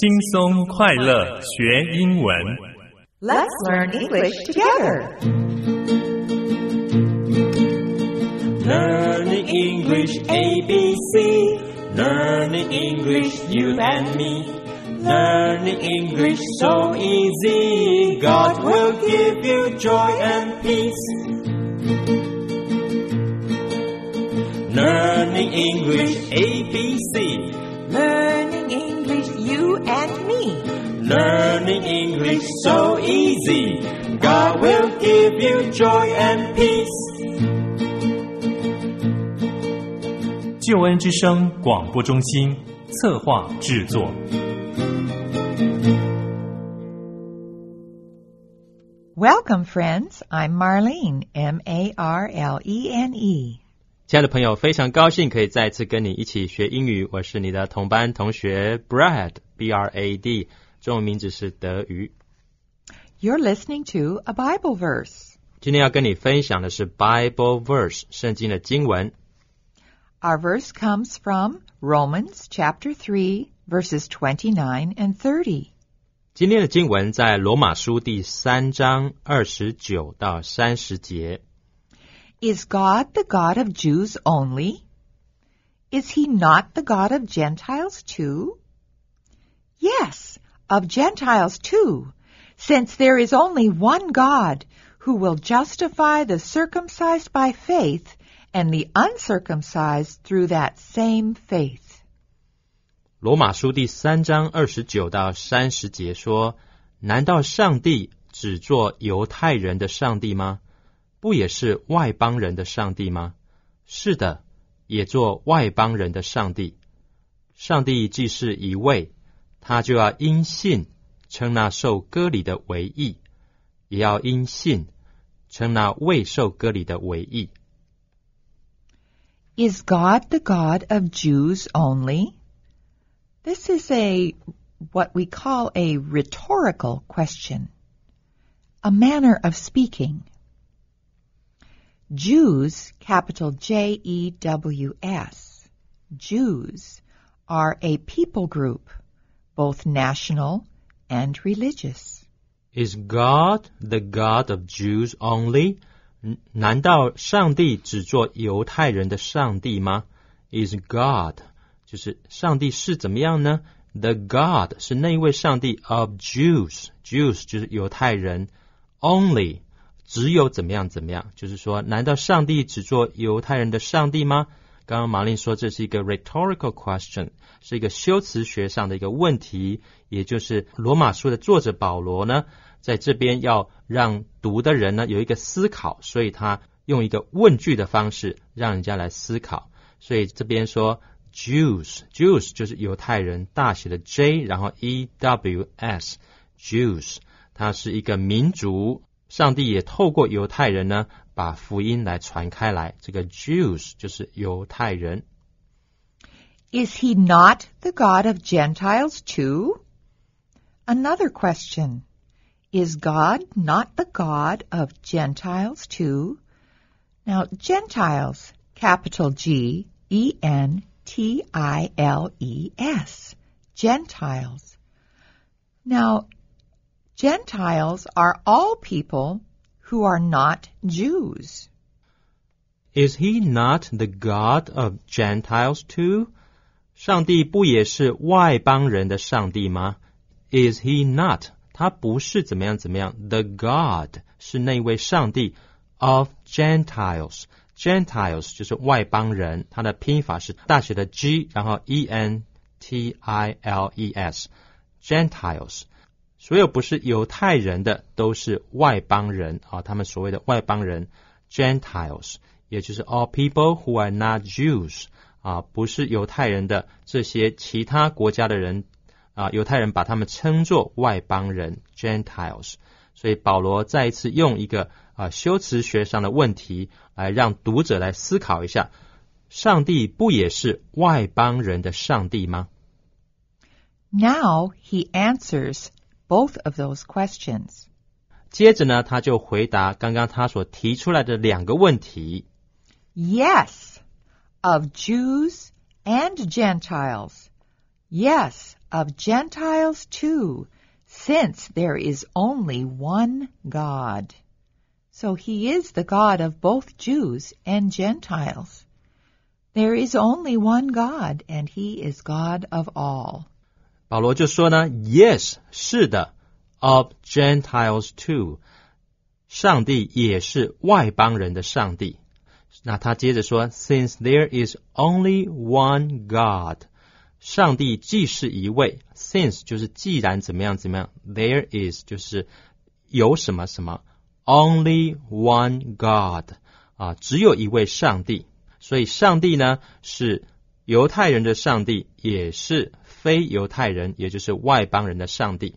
轻松快乐学英文。Let's learn English together. Learning English ABC. Learning English you and me. Learning English so easy. God will give you joy and peace. Learning English ABC. Learning you and me. Learning English so easy. God will give you joy and peace. 救恩之声广播中心策划制作。Welcome, friends. I'm Marlene, M A R L E N E. 亲爱的朋友，非常高兴可以再次跟你一起学英语，我是你的同班同学 Brad B R A D，中文名字是德瑜。You're listening to a Bible verse。今天要跟你分享的是 Bible verse，圣经的经文。Our verse comes from Romans chapter three, verses twenty nine and thirty。今天的经文在罗马书第三章二十九到三十节。is God the God of Jews only? Is he not the God of Gentiles too? Yes, of Gentiles too, since there is only one God who will justify the circumcised by faith and the uncircumcised through that same faith. 罗马书第三章二十九到三十节说：“难道上帝只做犹太人的上帝吗？”不也是外邦人的上帝吗？是的，也做外邦人的上帝。上帝既是一位，他就要因信称那受割礼的为义，也要因信称那未受割礼的为义。Is God the God of Jews only? This is a what we call a rhetorical question, a manner of speaking. Jews, capital J E W S, Jews are a people group, both national and religious. Is God the God of Jews only? 难道上帝只做犹太人的上帝吗？Is God 就是上帝是怎么样呢？The God 是那一位上帝 of Jews，Jews 就是犹太人，only 只有怎么样怎么样？就是说，难道上帝只做犹太人的上帝吗？刚刚马林说这是一个 rhetorical question，是一个修辞学上的一个问题。也就是罗马书的作者保罗呢，在这边要让读的人呢有一个思考，所以他用一个问句的方式让人家来思考。所以这边说 Jews Jews 就是犹太人，大写的 J，然后 E W S Jews，它是一个民族。上帝也透过犹太人呢，把福音来传开来。这个 Jews 就是犹太人。Is he not the God of Gentiles too? Another question. Is God not the God of Gentiles too? Now, Gentiles, capital G E N T I L E S, Gentiles. Now, Gentiles are all people who are not Jews. Is he not the God of Gentiles too? 上帝不也是外邦人的上帝吗？Is he not？他不是怎么样怎么样？The God 是那位上帝 of Gentiles。Gentiles 就是外邦人，它的拼法是大写的 G，然后 E N T I L E S。Gentiles 所有不是犹太人的都是外邦人啊，他们所谓的外邦人 Gentiles，也就是 all people who are not Jews 啊，不是犹太人的这些其他国家的人啊，犹太人把他们称作外邦人 Gentiles。所以保罗再一次用一个啊修辞学上的问题来让读者来思考一下：上帝不也是外邦人的上帝吗？Now he answers both of those questions. 接着呢，他就回答刚刚他所提出来的两个问题。Yes, of Jews and Gentiles. Yes, of Gentiles too, since there is only one God. So he is the God of both Jews and Gentiles. There is only one God, and he is God of all. 保罗就说呢，Yes，是的，Of Gentiles too，上帝也是外邦人的上帝。那他接着说，Since there is only one God，上帝既是一位，Since 就是既然怎么样怎么样，There is 就是有什么什么，Only one God 啊，只有一位上帝，所以上帝呢是犹太人的上帝，也是。非犹太人，也就是外邦人的上帝。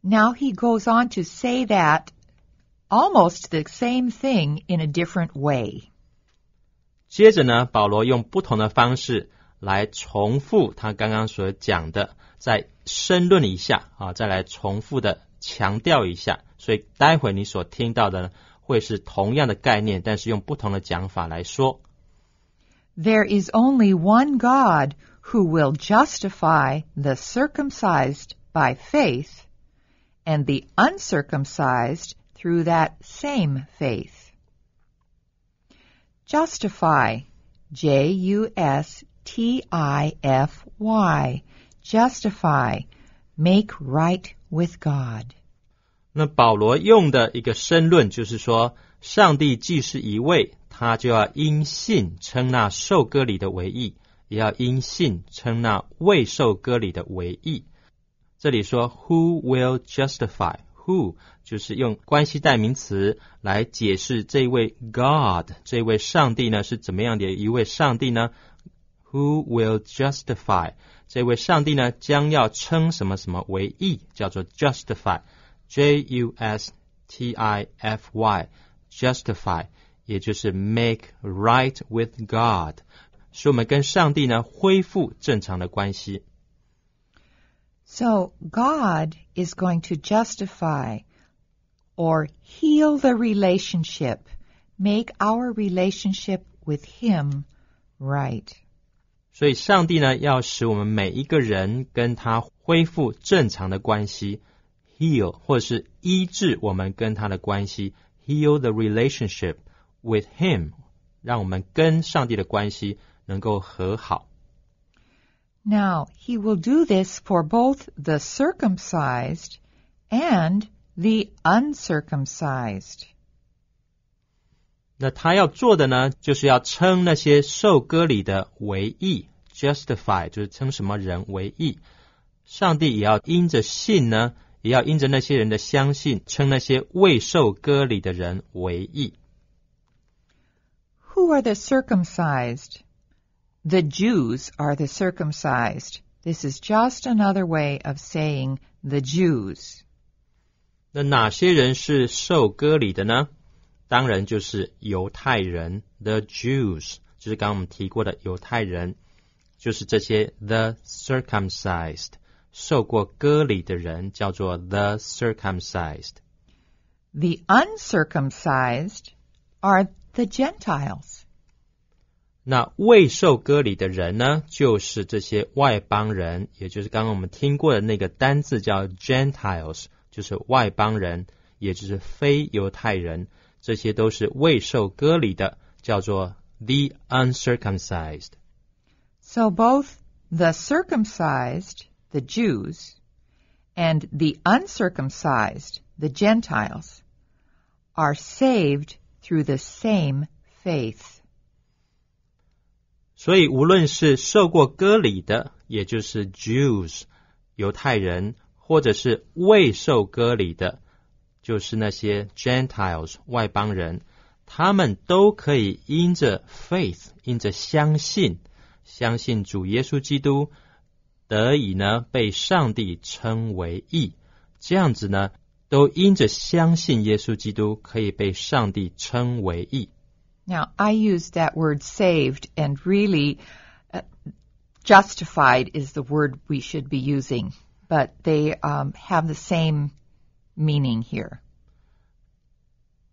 Now he goes on to say that almost the same thing in a different way. 接着呢，保罗用不同的方式来重复他刚刚所讲的，再申论一下啊，再来重复的强调一下。所以待会你所听到的呢，会是同样的概念，但是用不同的讲法来说。There is only one God who will justify the circumcised by faith and the uncircumcised through that same faith. Justify, J U S T I F Y, justify, make right with God. 那保罗用的一个申论就是说，上帝既是一位，他就要因信称那受割礼的为义。也要因信称那未受割礼的为义。这里说 “Who will justify”。Who 就是用关系代名词来解释这位 God 这位上帝呢是怎么样的一位上帝呢？Who will justify 这位上帝呢将要称什么什么为义，叫做 justify，J U S T I F Y，justify make right with God，使我们跟上帝呢恢复正常的关系。So God is going to justify or heal the relationship, make our relationship with Him right. 所以，上帝呢，要使我们每一个人跟他恢复正常的关系，heal，或是医治我们跟他的关系，heal the relationship with Him，让我们跟上帝的关系能够和好。Now he will do this for both the circumcised and the uncircumcised. 那他要做的呢，就是要称那些受割礼的为义，justify 就是称什么人为义。上帝也要因着信呢，也要因着那些人的相信，称那些未受割礼的人为义。who are the circumcised? The Jews are the circumcised. This is just another way of saying the Jews. 那哪些人是受割礼的呢？当然就是犹太人，the Jews，就是刚刚我们提过的犹太人，就是这些 the circumcised，受过割礼的人叫做 the circumcised。The uncircumcised are the Gentiles. 那未受割礼的人呢，就是这些外邦人，也就是刚刚我们听过的那个单字叫 Gentiles，就是外邦人，也就是非犹太人，这些都是未受割礼的，叫做 the uncircumcised. So both the circumcised, the Jews, and the uncircumcised, the Gentiles, are saved through the faith。same 所以，无论是受过割礼的，也就是 Jews，犹太人，或者是未受割礼的，就是那些 Gentiles，外邦人，他们都可以因着 faith，因着相信，相信主耶稣基督，得以呢被上帝称为义。这样子呢？都因着相信耶稣基督可以被上帝称为义。Now I use that word saved, and really, uh, justified is the word we should be using, but they um, have the same meaning here.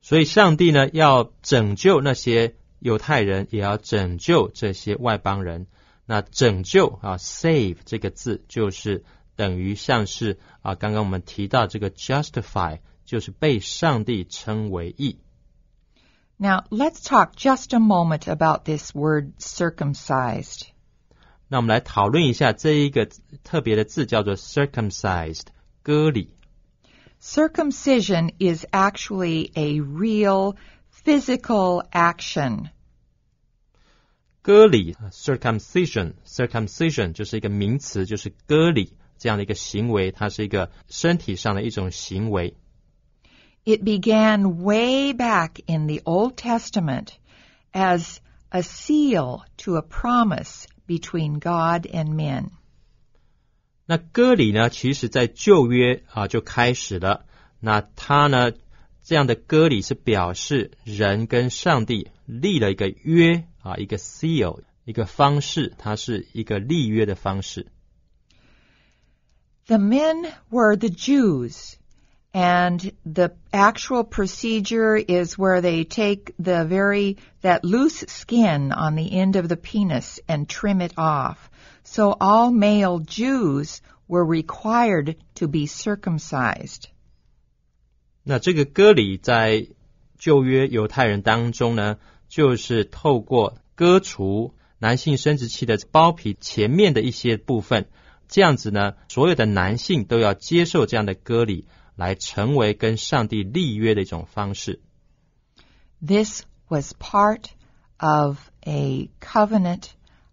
所以，上帝呢要拯救那些犹太人，也要拯救这些外邦人。那拯救啊，save 这个字就是等于像是啊，刚刚我们提到这个 justify，就是被上帝称为义。Now let's talk just a moment about this word circumcised. circumcised，割礼。Circumcision is actually a real physical action. 割礼 circumcision circumcision 就是一个名词，就是割礼。这样的一个行为，它是一个身体上的一种行为。It began way back in the Old Testament as a seal to a promise between God and men。那割礼呢，其实，在旧约啊就开始了。那它呢，这样的割礼是表示人跟上帝立了一个约啊，一个 seal，一个方式，它是一个立约的方式。The men were the Jews, and the actual procedure is where they take the very, that loose skin on the end of the penis and trim it off. So all male Jews were required to be circumcised. 那这个割礼在旧约犹太人当中呢，就是透过割除男性生殖器的包皮前面的一些部分，这样子呢，所有的男性都要接受这样的割礼，来成为跟上帝立约的一种方式。This was part of a covenant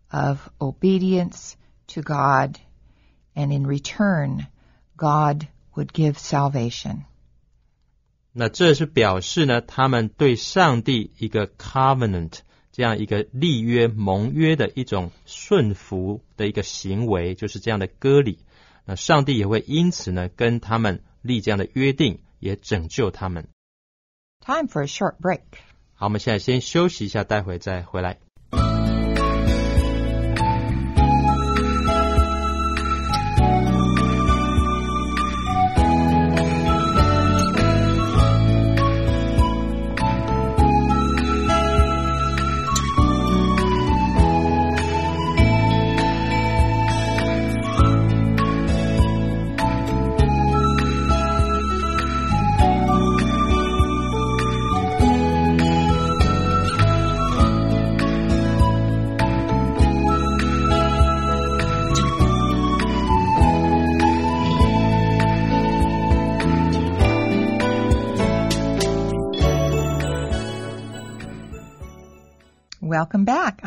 of obedience to God, and in return, God would give salvation. 那这是表示呢，他们对上帝一个 covenant 这样一个立约盟约的一种顺服的一个行为，就是这样的割礼。那上帝也会因此呢，跟他们立这样的约定，也拯救他们。Time for a short break。好，我们现在先休息一下，待会再回来。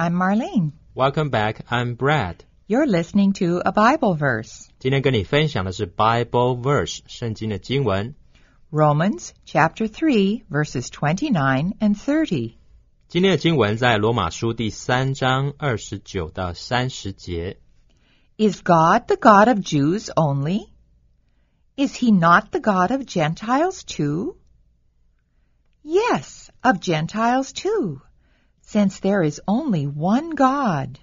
I'm Marlene. Welcome back. I'm Brad. You're listening to a Bible verse. 今天跟你分享的是 Bible verse 圣经的经文。Romans chapter three verses twenty nine and thirty. 今天的经文在罗马书第三章二十九到三十节。Is God the God of Jews only? Is he not the God of Gentiles too? Yes, of Gentiles too since there is only one God,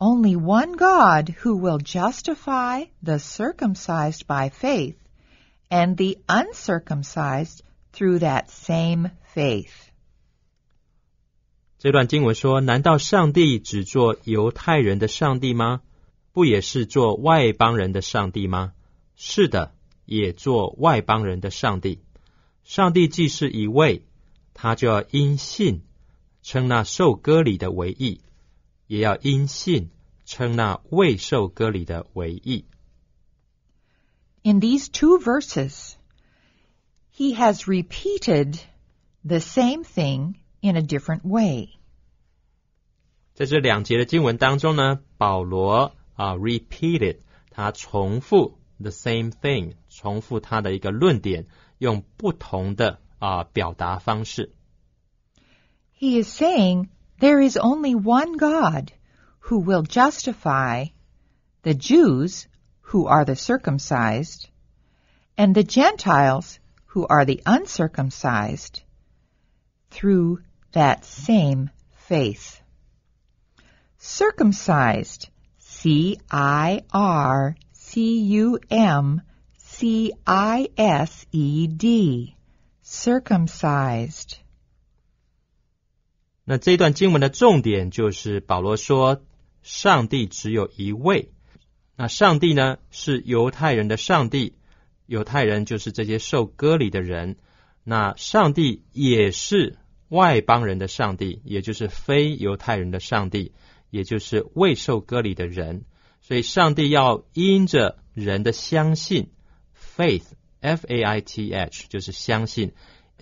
only one God who will justify the circumcised by faith and the uncircumcised through that same faith. 这段经文说：“难道上帝只做犹太人的上帝吗？不也是做外邦人的上帝吗？是的，也做外邦人的上帝。上帝既是一位，他就要因信称那受割里的为义，也要因信称那未受割里的为义。In these two verses, he has repeated the same thing in a different way. 在这两节的经文当中呢，保罗啊，repeated 他重复 the same thing，重复他的一个论点，用不同的啊表达方式。He is saying there is only one God who will justify the Jews, who are the circumcised, and the Gentiles, who are the uncircumcised, through that same faith. Circumcised, C I R C U M C I S E D, circumcised. 那这段经文的重点就是保罗说，上帝只有一位。那上帝呢，是犹太人的上帝，犹太人就是这些受割礼的人。那上帝也是外邦人的上帝，也就是非犹太人的上帝，也就是未受割礼的人。所以，上帝要因着人的相信 （faith，f a i t h），就是相信，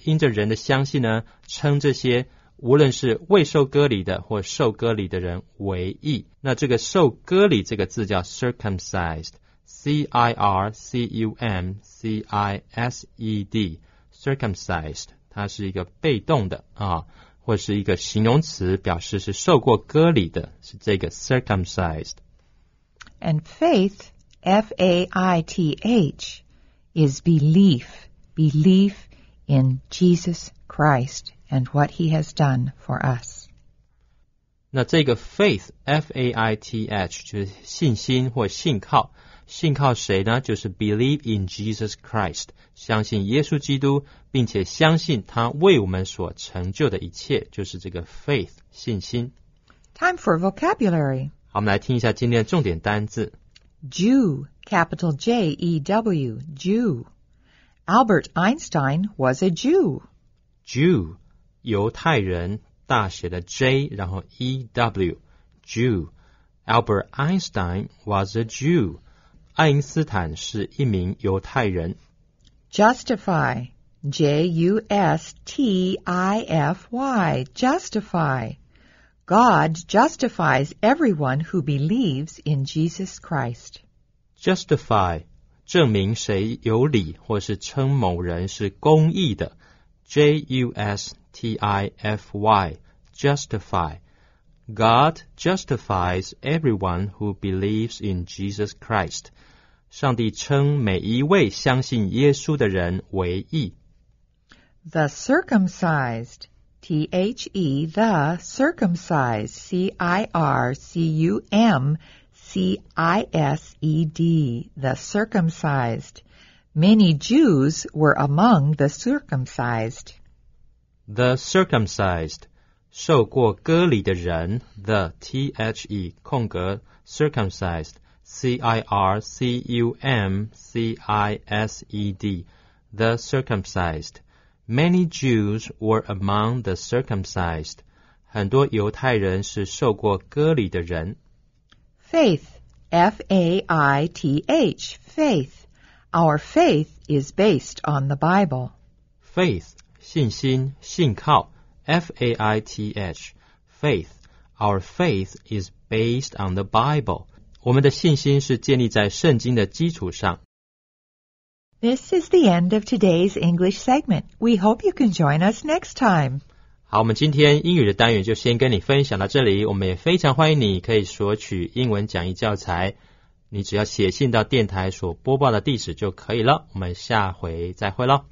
因着人的相信呢，称这些。无论是未受割礼的或受割礼的人为义。那这个受割礼这个字叫 circumcised，c i r c u m c i s e d，circumcised，它是一个被动的啊，或是一个形容词，表示是受过割礼的，是这个 circumcised。And faith, f a i t h, is belief, belief in Jesus Christ and what he has done for us。那这个 faith，f a i t h，就是信心或信靠。信靠谁呢？就是 believe in Jesus Christ，相信耶稣基督，并且相信他为我们所成就的一切，就是这个 faith 信心。Time for vocabulary。好，我们来听一下今天的重点单字。Jew, capital J E W, Jew. Albert Einstein was a Jew. Jew, 犹太人，大写的 J，然后 E W，Jew。Albert Einstein was a Jew。爱因斯坦是一名犹太人。Justify，J U S T I F Y，justify。God justifies everyone who believes in Jesus Christ。justify，证明谁有理，或是称某人是公义的。J U S T-I-F-Y, justify. God justifies everyone who believes in Jesus Christ. 上帝称每一位相信耶稣的人为义。The circumcised, T H E, the circumcised, C I R C U M C I S E D, the circumcised. Many Jews were among the circumcised the circumcised，受过割礼的人，the t h e 空格 circumcised c i r c u m c i s e d the circumcised。Many Jews were among the circumcised，很多犹太人是受过割礼的人。Faith f a i t h faith，our faith is based on the Bible。Faith。信心信靠 f I T H, faith. our faith is based on the Bible. 我们的信心是建立在圣经的基础上。This is the end of today's English segment. We hope you can join us next time. 好，我们今天英语的单元就先跟你分享到这里。我们也非常欢迎你可以索取英文讲义教材，你只要写信到电台所播报的地址就可以了。我们下回再会喽。